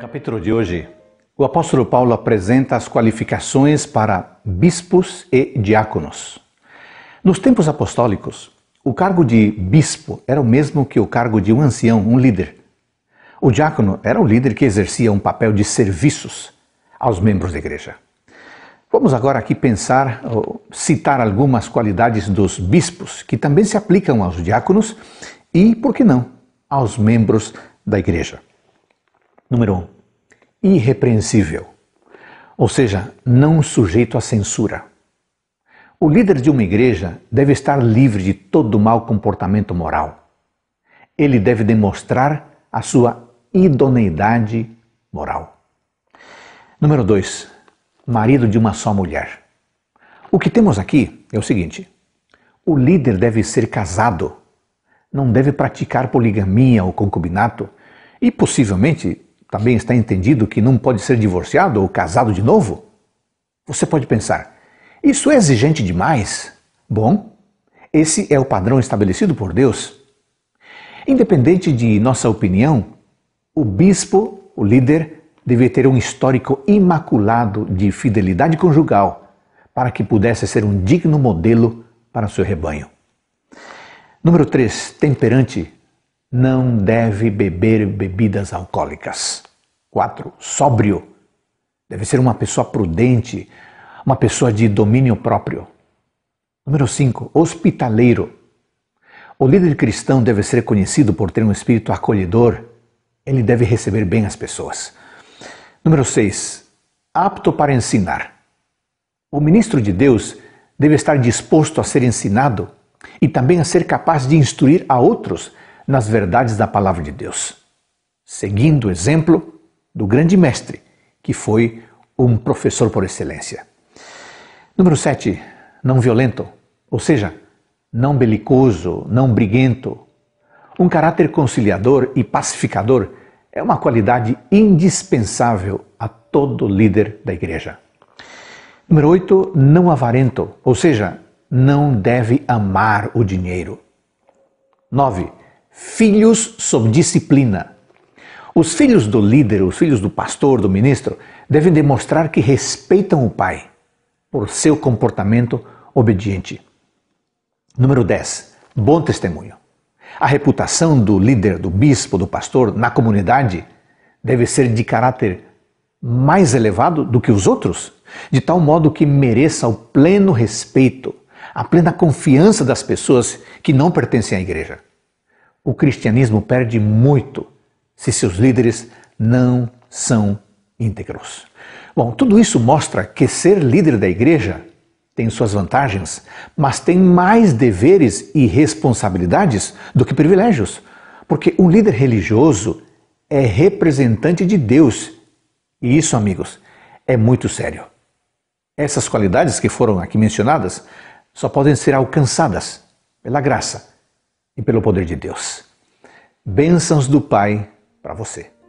capítulo de hoje, o apóstolo Paulo apresenta as qualificações para bispos e diáconos. Nos tempos apostólicos, o cargo de bispo era o mesmo que o cargo de um ancião, um líder. O diácono era o líder que exercia um papel de serviços aos membros da igreja. Vamos agora aqui pensar, citar algumas qualidades dos bispos que também se aplicam aos diáconos e, por que não, aos membros da igreja. Número 1. Um, irrepreensível, ou seja, não sujeito à censura. O líder de uma igreja deve estar livre de todo mau comportamento moral. Ele deve demonstrar a sua idoneidade moral. Número 2. Marido de uma só mulher. O que temos aqui é o seguinte: o líder deve ser casado, não deve praticar poligamia ou concubinato e possivelmente também está entendido que não pode ser divorciado ou casado de novo? Você pode pensar, isso é exigente demais? Bom, esse é o padrão estabelecido por Deus. Independente de nossa opinião, o bispo, o líder, deve ter um histórico imaculado de fidelidade conjugal para que pudesse ser um digno modelo para seu rebanho. Número 3. Temperante não deve beber bebidas alcoólicas. 4. Sóbrio. Deve ser uma pessoa prudente, uma pessoa de domínio próprio. Número 5. Hospitaleiro. O líder cristão deve ser conhecido por ter um espírito acolhedor. Ele deve receber bem as pessoas. Número 6. Apto para ensinar. O ministro de Deus deve estar disposto a ser ensinado e também a ser capaz de instruir a outros nas verdades da palavra de Deus, seguindo o exemplo do grande mestre, que foi um professor por excelência. Número 7, não violento, ou seja, não belicoso, não briguento. Um caráter conciliador e pacificador é uma qualidade indispensável a todo líder da igreja. Número 8, não avarento, ou seja, não deve amar o dinheiro. 9. Filhos sob disciplina. Os filhos do líder, os filhos do pastor, do ministro, devem demonstrar que respeitam o pai por seu comportamento obediente. Número 10. Bom testemunho. A reputação do líder, do bispo, do pastor na comunidade deve ser de caráter mais elevado do que os outros, de tal modo que mereça o pleno respeito, a plena confiança das pessoas que não pertencem à igreja o cristianismo perde muito se seus líderes não são íntegros. Bom, tudo isso mostra que ser líder da igreja tem suas vantagens, mas tem mais deveres e responsabilidades do que privilégios, porque um líder religioso é representante de Deus. E isso, amigos, é muito sério. Essas qualidades que foram aqui mencionadas só podem ser alcançadas pela graça e pelo poder de Deus. Bênçãos do Pai para você.